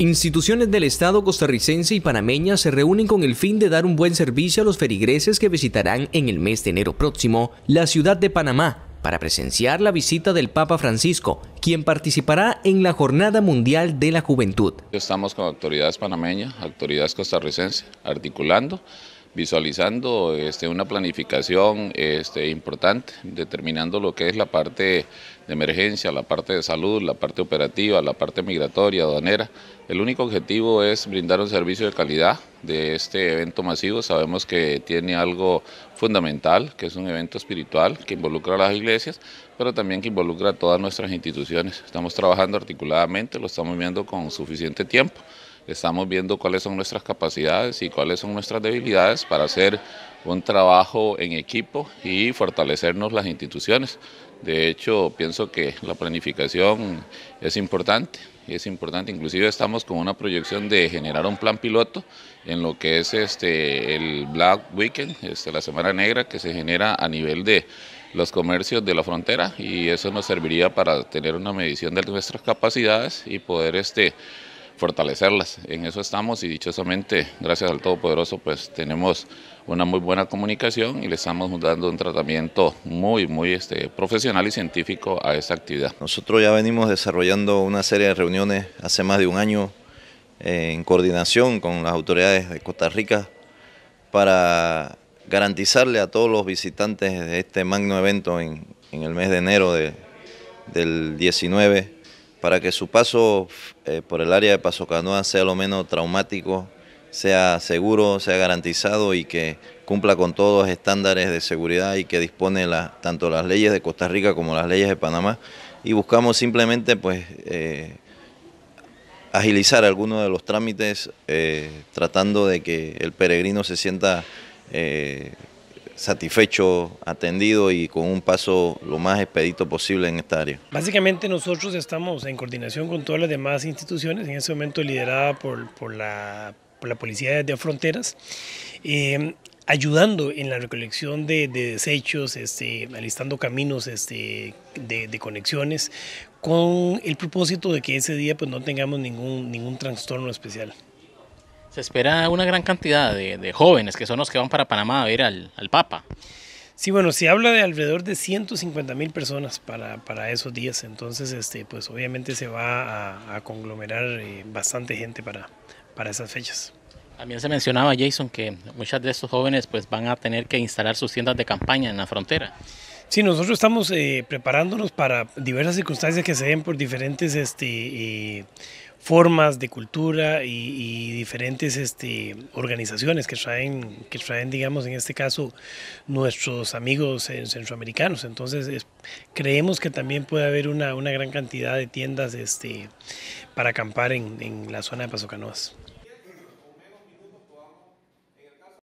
Instituciones del Estado costarricense y panameña se reúnen con el fin de dar un buen servicio a los ferigreses que visitarán en el mes de enero próximo la ciudad de Panamá para presenciar la visita del Papa Francisco, quien participará en la Jornada Mundial de la Juventud. Estamos con autoridades panameñas, autoridades costarricenses, articulando visualizando este, una planificación este, importante, determinando lo que es la parte de emergencia, la parte de salud, la parte operativa, la parte migratoria, aduanera. El único objetivo es brindar un servicio de calidad de este evento masivo. Sabemos que tiene algo fundamental, que es un evento espiritual que involucra a las iglesias, pero también que involucra a todas nuestras instituciones. Estamos trabajando articuladamente, lo estamos viendo con suficiente tiempo estamos viendo cuáles son nuestras capacidades y cuáles son nuestras debilidades para hacer un trabajo en equipo y fortalecernos las instituciones. De hecho, pienso que la planificación es importante, es importante. Inclusive estamos con una proyección de generar un plan piloto en lo que es este el Black Weekend, este, la Semana Negra, que se genera a nivel de los comercios de la frontera y eso nos serviría para tener una medición de nuestras capacidades y poder este fortalecerlas. En eso estamos y dichosamente, gracias al Todopoderoso, pues tenemos una muy buena comunicación y le estamos dando un tratamiento muy, muy este, profesional y científico a esta actividad. Nosotros ya venimos desarrollando una serie de reuniones hace más de un año eh, en coordinación con las autoridades de Costa Rica para garantizarle a todos los visitantes de este magno evento en, el mes de enero del 19 para que su paso eh, por el área de Paso Canoa sea lo menos traumático, sea seguro, sea garantizado y que cumpla con todos los estándares de seguridad y que dispone tanto las leyes de Costa Rica como las leyes de Panamá. Y buscamos simplemente pues eh, agilizar algunos de los trámites eh, tratando de que el peregrino se sienta satisfecho, atendido y con un paso lo más expedito posible en esta área. Básicamente nosotros estamos en coordinación con todas las demás instituciones, en este momento liderada por, la, Policía de Fronteras, em, ayudando en la recolección de, desechos, este, alistando caminos este, de, de conexiones, con el propósito de que ese día pues, no tengamos ningún, ningún trastorno especial. Se espera una gran cantidad de, jóvenes que son los que van para Panamá a ver al, Papa. Sí, bueno, se habla de alrededor de 150 mil personas para, esos días, entonces este, pues obviamente se va a, conglomerar eh, bastante gente para, para esas fechas. También se mencionaba, Jason, que muchas de estos jóvenes pues van a tener que instalar sus tiendas de campaña en la frontera. Sí, nosotros estamos eh, preparándonos para diversas circunstancias que se den por diferentes este, eh, formas de cultura y, diferentes este, organizaciones que traen, que traen, digamos, en este caso, nuestros amigos centroamericanos. Entonces, creemos que también puede haber una, gran cantidad de tiendas este, para acampar en, en la zona de Pasocanoas.